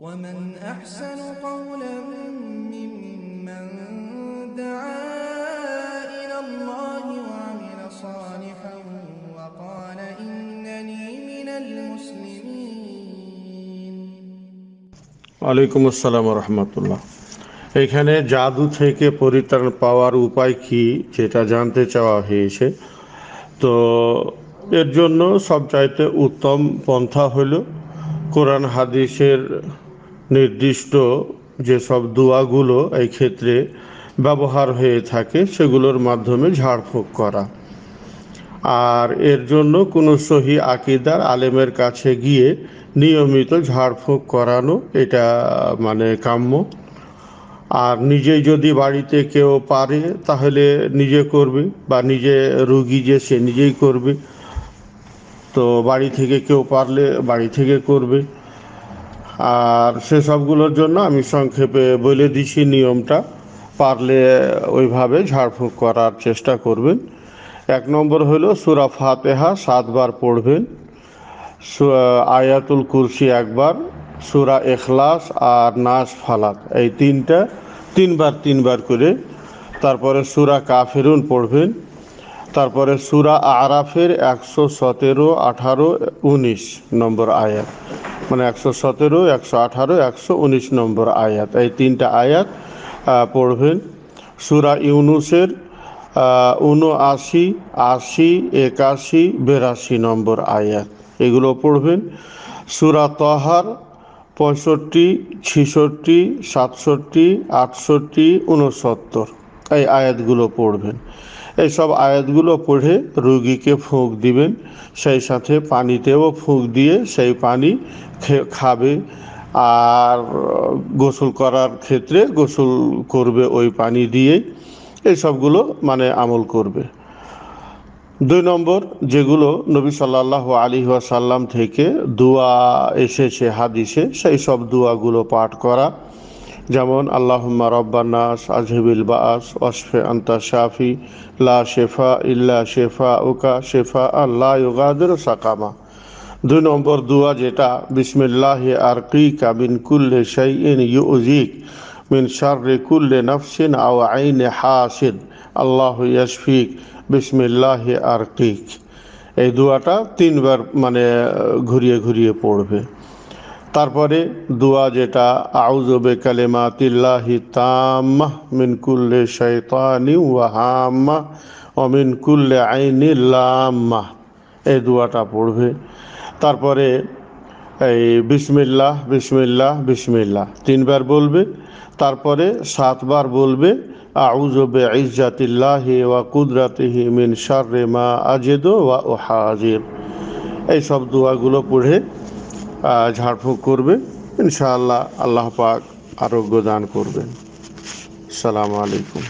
ومن أحسن قولا ممن دعا إلى الله وعمل صالحا وقال إنني من المسلمين وعليكم السلام ورحمة الله এখানে জাদু থেকে পরিত্রাণ পাওয়ার উপায় কি যেটা জানতে চাওয়া হয়েছে তো এর জন্য সবচাইতে উত্তম পন্থা হলো কোরআন হাদিসের নির্দিষ্ট যেসব দোয়াগুলো এই ক্ষেত্রে ব্যবহার হয়ে থাকে সেগুলোর মাধ্যমে ঝাড়ফুঁক করা আর এর জন্য কোনো সহি আকিদার আলেমের কাছে গিয়ে নিয়মিত ঝাড়ফুঁক করানো এটা মানে কাম্য আর নিজে যদি বাড়িতে কেউ পারে তাহলে নিজে করবে বা নিজে রুগী যে সে নিজেই করবে তো বাড়ি থেকে কেউ পারলে বাড়ি থেকে করবে আর সেসবগুলোর জন্য আমি সংক্ষেপে বলে দিছি নিয়মটা পারলে ওইভাবে ঝাড়ফুঁক করার চেষ্টা করবেন এক নম্বর হলো সুরা ফাতেহা সাতবার পড়বেন আয়াতুল কুরসি একবার সুরা এখলাস আর নাস ফালাক এই তিনটা তিনবার তিনবার করে তারপরে সুরা কাফেরুন পড়বেন তারপরে সুরা আরাফের একশো সতেরো আঠারো উনিশ নম্বর আয়াত মানে একশো সতেরো একশো আঠারো একশো উনিশ নম্বর আয়াত এই তিনটা আয়াত পড়বেন সুরা ইউনুসের উনআশি আশি একাশি বিরাশি নম্বর আয়াত এগুলো পড়বেন সুরা তহার পঁয়ষট্টি ছিষট্টি সাতষট্টি আটষট্টি উনসত্তর এই আয়াতগুলো পড়বেন এই সব আয়াতগুলো পড়ে রুগীকে ফুঁক দিবেন সেই সাথে পানিতেও ফুঁক দিয়ে সেই পানি খাবে আর গোসল করার ক্ষেত্রে গোসল করবে ওই পানি দিয়ে এই সবগুলো মানে আমল করবে দুই নম্বর যেগুলো নবী সাল্লাহ আলী সাল্লাম থেকে দোয়া এসেছে হাদিসে সেই সব দোয়াগুলো পাঠ করা যেমন আল্লাহম্মা রব্বানাস আজহিবিল বাস ওয়াসফে আন্তা শাফি লা শেফা ইল্লা শেফা উকা শেফা আল্লাহ ইউগাদের সাকামা দুই নম্বর দুয়া যেটা বিসমিল্লাহ আর কি কাবিন কুল্লে শাই ইন ইউজিক মিন শার্রে কুল্লে নফসিন আও আইন হাসিন আল্লাহ ইয়াশফিক বিসমিল্লাহ আর কিক এই দুয়াটা তিনবার মানে ঘুরিয়ে ঘুরিয়ে পড়বে তারপরে দোয়া যেটা আউজবে কালেমা তিল্লাহি তাম্মাহ মিন কুল্লে শৈতানি ওয়াহাম্মা অমিন কুল্লে আইনি লাম্মা এই দোয়াটা পড়বে তারপরে এই বিসমিল্লাহ বিসমিল্লাহ বিসমিল্লাহ তিনবার বলবে তারপরে সাতবার বলবে আউজবে ইজাতিল্লাহি ওয়া কুদরাতিহি মিন শাররে মা আজেদো ওয়া ও হাজির এই সব দোয়াগুলো পড়ে ঝাড়ফুঁক করবে ইনশাআল্লাহ আল্লাহ পাক আরোগ্য দান করবেন সালাম আলাইকুম